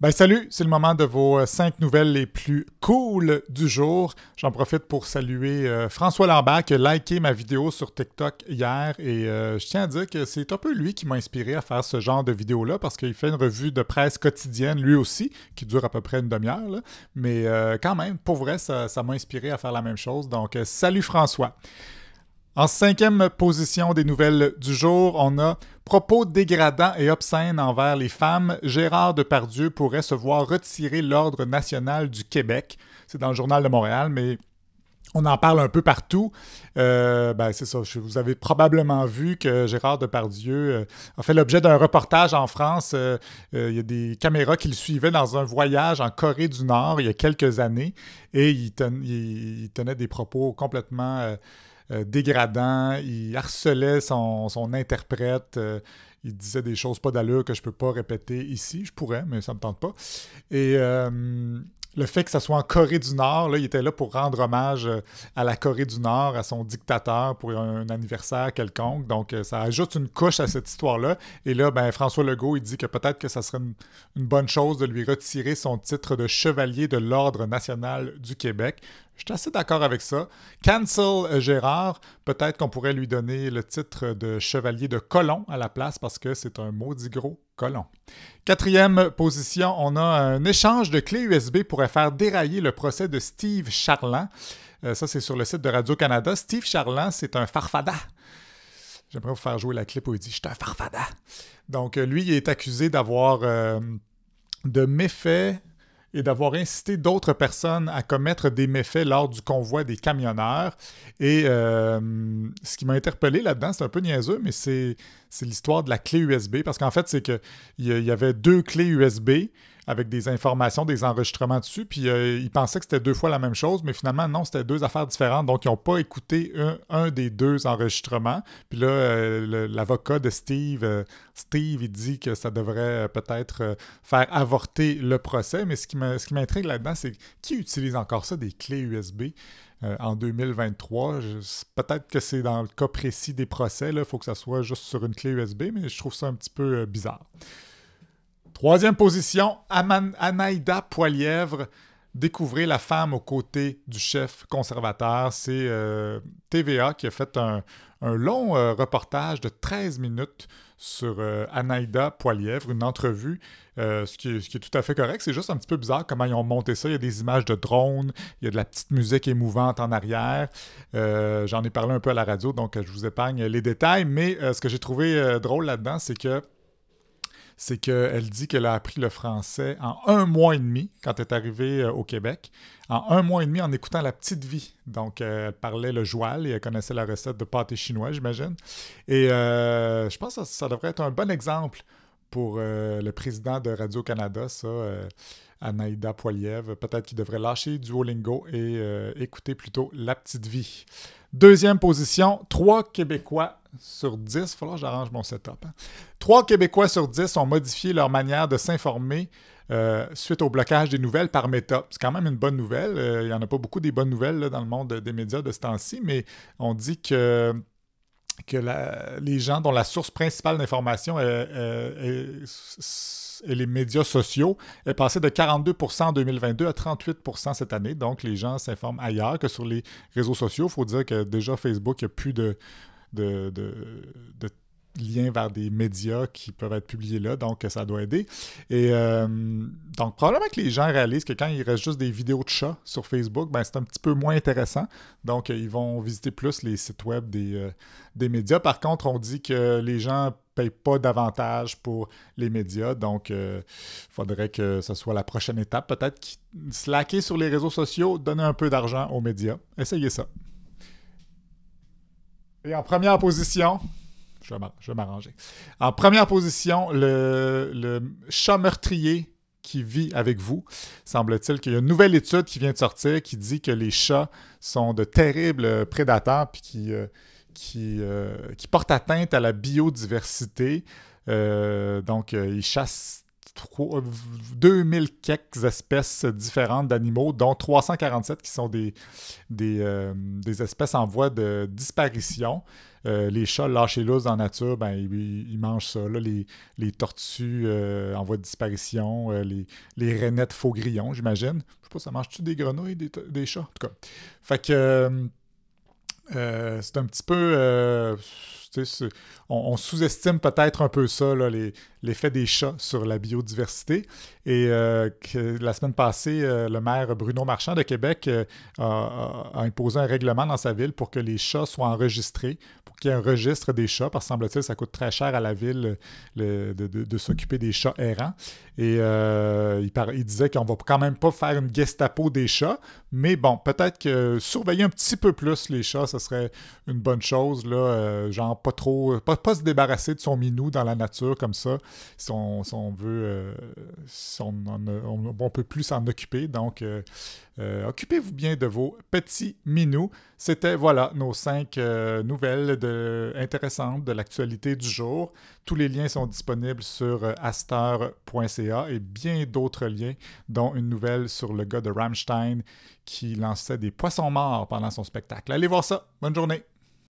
Ben salut, c'est le moment de vos euh, cinq nouvelles les plus cool du jour. J'en profite pour saluer euh, François Lambert qui a liké ma vidéo sur TikTok hier et euh, je tiens à dire que c'est un peu lui qui m'a inspiré à faire ce genre de vidéo-là parce qu'il fait une revue de presse quotidienne lui aussi qui dure à peu près une demi-heure. Mais quand même, pour vrai, ça m'a inspiré à faire la même chose. Donc salut François. En cinquième position des nouvelles du jour, on a propos dégradants et obscènes envers les femmes. Gérard Depardieu pourrait se voir retirer l'ordre national du Québec. C'est dans le journal de Montréal, mais on en parle un peu partout. Euh, ben, c'est ça. vous avez probablement vu que Gérard Depardieu euh, a fait l'objet d'un reportage en France. Euh, il y a des caméras qui le suivaient dans un voyage en Corée du Nord il y a quelques années et il tenait des propos complètement euh, dégradant. Il harcelait son, son interprète. Euh, il disait des choses pas d'allure que je peux pas répéter ici. Je pourrais, mais ça me tente pas. Et euh, le fait que ça soit en Corée du Nord, là, il était là pour rendre hommage à la Corée du Nord, à son dictateur pour un anniversaire quelconque. Donc, ça ajoute une couche à cette histoire-là. Et là, ben, François Legault, il dit que peut-être que ça serait une bonne chose de lui retirer son titre de chevalier de l'Ordre national du Québec. Je suis assez d'accord avec ça. Cancel euh, Gérard, peut-être qu'on pourrait lui donner le titre de chevalier de colon à la place parce que c'est un maudit gros colon. Quatrième position, on a un échange de clés USB pourrait faire dérailler le procès de Steve Charland. Euh, ça, c'est sur le site de Radio-Canada. Steve Charland, c'est un farfada. J'aimerais vous faire jouer la clip où il dit Je suis un farfada. Donc, euh, lui, il est accusé d'avoir. de méfaits et d'avoir incité d'autres personnes à commettre des méfaits lors du convoi des camionneurs. Et euh, ce qui m'a interpellé là-dedans, c'est un peu niaiseux, mais c'est l'histoire de la clé USB, parce qu'en fait, c'est qu'il y avait deux clés USB avec des informations, des enregistrements dessus. Puis euh, ils pensaient que c'était deux fois la même chose, mais finalement, non, c'était deux affaires différentes. Donc, ils n'ont pas écouté un, des deux enregistrements. Puis là, euh, l'avocat de Steve, euh, Steve, il dit que ça devrait peut-être faire avorter le procès. Mais ce qui m'intrigue là-dedans, c'est qui utilise encore ça, des clés USB? en 2023. Peut-être que c'est dans le cas précis des procès, il faut que ça soit juste sur une clé USB, mais je trouve ça un petit peu bizarre. Troisième position, Anaïda Poilièvre. Découvrez la femme aux côtés du chef conservateur. C'est euh, TVA qui a fait un, long euh, reportage de 13 minutes sur euh, Anaïda Poilièvre, une entrevue, ce, qui est, tout à fait correct. C'est juste un petit peu bizarre comment ils ont monté ça. Il y a des images de drones, il y a de la petite musique émouvante en arrière. J'en ai parlé un peu à la radio, donc je vous épargne les détails. Mais ce que j'ai trouvé drôle là-dedans, c'est que c'est qu'elle dit qu'elle a appris le français en un mois et demi quand elle est arrivée euh, au Québec, en un mois et demi en écoutant La Petite Vie. Donc, euh, elle parlait le joual et elle connaissait la recette de pâté chinois, j'imagine. Et euh, je pense que ça devrait être un bon exemple pour euh, le président de Radio-Canada, ça, euh, Anaïda Poiliev. Peut-être qu'il devrait lâcher Duolingo et euh, écouter plutôt La Petite Vie. Deuxième position, 3 Québécois sur 10. Il falloir que j'arrange mon setup. Hein. Trois 3 Québécois sur dix ont modifié leur manière de s'informer suite au blocage des nouvelles par Meta. C'est quand même une bonne nouvelle. Il n'y en a pas beaucoup des bonnes nouvelles dans le monde des médias de ce temps-ci, mais on dit que que la, les gens dont la source principale d'information est, les médias sociaux est passée de 42 en 2022 à 38 cette année. Donc, les gens s'informent ailleurs que sur les réseaux sociaux. Il faut dire que déjà, Facebook n'a plus de, de, de liens vers des médias qui peuvent être publiés là, donc ça doit aider. Et euh, donc, probablement que les gens réalisent que quand il reste juste des vidéos de chats sur Facebook, ben, c'est un petit peu moins intéressant. Donc, euh, ils vont visiter plus les sites web euh, des, médias. Par contre, on dit que les gens payent pas davantage pour les médias. Donc, il faudrait que ce soit la prochaine étape. Peut-être slacker sur les réseaux sociaux, donner un peu d'argent aux médias. Essayez ça. Et en première position, je vais m'arranger. En première position, le, chat meurtrier qui vit avec vous. Semble-t-il qu'il y a une nouvelle étude qui vient de sortir qui dit que les chats sont de terribles prédateurs puis qui, euh, euh, qui, portent atteinte à la biodiversité. Euh, donc, ils chassent 2000 euh, quelques espèces différentes d'animaux, dont 347 qui sont des, euh, des, espèces en voie de disparition. Euh, les chats lâchés l'os dans la nature, ben, ils, mangent ça. les, les, tortues en voie de disparition, les, les rainettes faux grillons, j'imagine. Je sais pas, ça mange-tu des grenouilles, des, des, chats? En tout cas. Fait que c'est un petit peu on, sous-estime peut-être un peu ça, l'effet des chats sur la biodiversité. Et euh, la semaine passée, euh, le maire Bruno Marchand de Québec euh, a, imposé un règlement dans sa ville pour que les chats soient enregistrés, pour qu'il y ait un registre des chats, parce que semble-t-il, ça coûte très cher à la ville de, s'occuper des chats errants. Et il, disait qu'on va quand même pas faire une gestapo des chats, mais bon, peut-être que surveiller un petit peu plus les chats, ce serait une bonne chose, là, genre pas trop, euh, pas, se débarrasser de son minou dans la nature comme ça, si on, veut, euh, on, on, peut plus s'en occuper. Donc, euh, occupez-vous bien de vos petits minous. C'était, voilà, nos cinq nouvelles de, intéressantes de l'actualité du jour. Tous les liens sont disponibles sur aster.ca et bien d'autres liens, dont une nouvelle sur le gars de Rammstein qui lançait des poissons morts pendant son spectacle. Allez voir ça. Bonne journée.